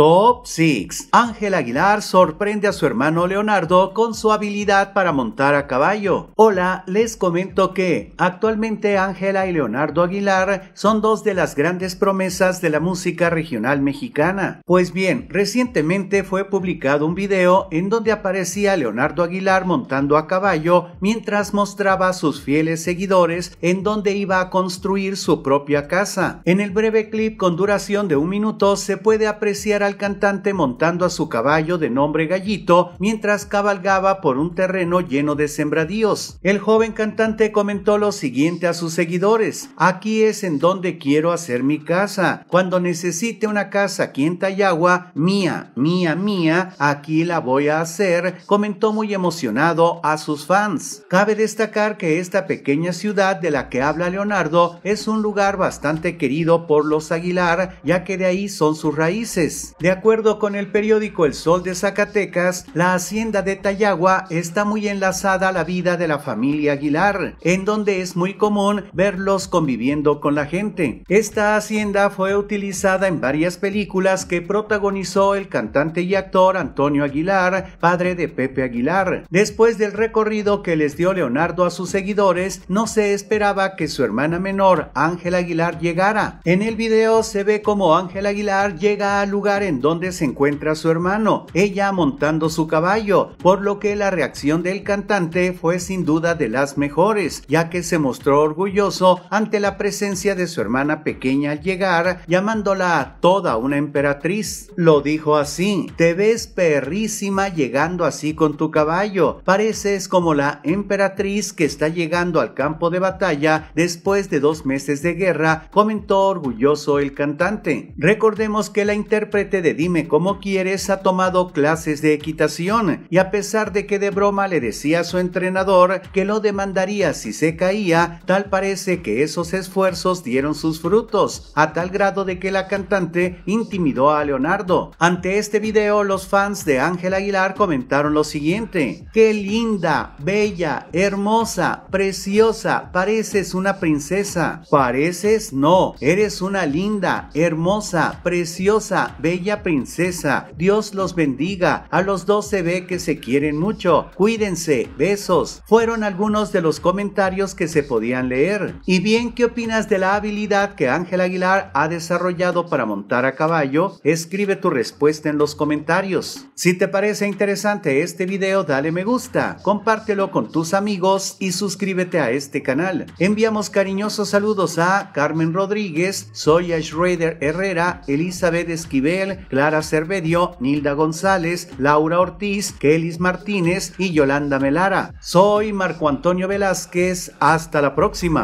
Top 6. Ángel Aguilar sorprende a su hermano Leonardo con su habilidad para montar a caballo. Hola, les comento que actualmente Ángela y Leonardo Aguilar son dos de las grandes promesas de la música regional mexicana. Pues bien, recientemente fue publicado un video en donde aparecía Leonardo Aguilar montando a caballo mientras mostraba a sus fieles seguidores en donde iba a construir su propia casa. En el breve clip con duración de un minuto se puede apreciar a cantante montando a su caballo de nombre Gallito mientras cabalgaba por un terreno lleno de sembradíos. El joven cantante comentó lo siguiente a sus seguidores. Aquí es en donde quiero hacer mi casa. Cuando necesite una casa aquí en Tayagua, mía, mía, mía, aquí la voy a hacer, comentó muy emocionado a sus fans. Cabe destacar que esta pequeña ciudad de la que habla Leonardo es un lugar bastante querido por los Aguilar, ya que de ahí son sus raíces. De acuerdo con el periódico El Sol de Zacatecas, la hacienda de Tayagua está muy enlazada a la vida de la familia Aguilar, en donde es muy común verlos conviviendo con la gente. Esta hacienda fue utilizada en varias películas que protagonizó el cantante y actor Antonio Aguilar, padre de Pepe Aguilar. Después del recorrido que les dio Leonardo a sus seguidores, no se esperaba que su hermana menor, Ángela Aguilar, llegara. En el video se ve como Ángela Aguilar llega al lugar donde se encuentra su hermano, ella montando su caballo, por lo que la reacción del cantante fue sin duda de las mejores, ya que se mostró orgulloso ante la presencia de su hermana pequeña al llegar, llamándola a toda una emperatriz. Lo dijo así, te ves perrísima llegando así con tu caballo, pareces como la emperatriz que está llegando al campo de batalla después de dos meses de guerra, comentó orgulloso el cantante. Recordemos que la intérprete de Dime cómo quieres ha tomado clases de equitación y a pesar de que de broma le decía a su entrenador que lo demandaría si se caía, tal parece que esos esfuerzos dieron sus frutos, a tal grado de que la cantante intimidó a Leonardo. Ante este video los fans de Ángel Aguilar comentaron lo siguiente, qué linda, bella, hermosa, preciosa, pareces una princesa, pareces no, eres una linda, hermosa, preciosa, bella, princesa. Dios los bendiga. A los dos se ve que se quieren mucho. Cuídense. Besos. Fueron algunos de los comentarios que se podían leer. Y bien, ¿qué opinas de la habilidad que Ángel Aguilar ha desarrollado para montar a caballo? Escribe tu respuesta en los comentarios. Si te parece interesante este video, dale me gusta, compártelo con tus amigos y suscríbete a este canal. Enviamos cariñosos saludos a Carmen Rodríguez, Zoya Schrader Herrera, Elizabeth Esquivel, Clara Cervedio, Nilda González, Laura Ortiz, Kelis Martínez y Yolanda Melara. Soy Marco Antonio Velázquez, hasta la próxima.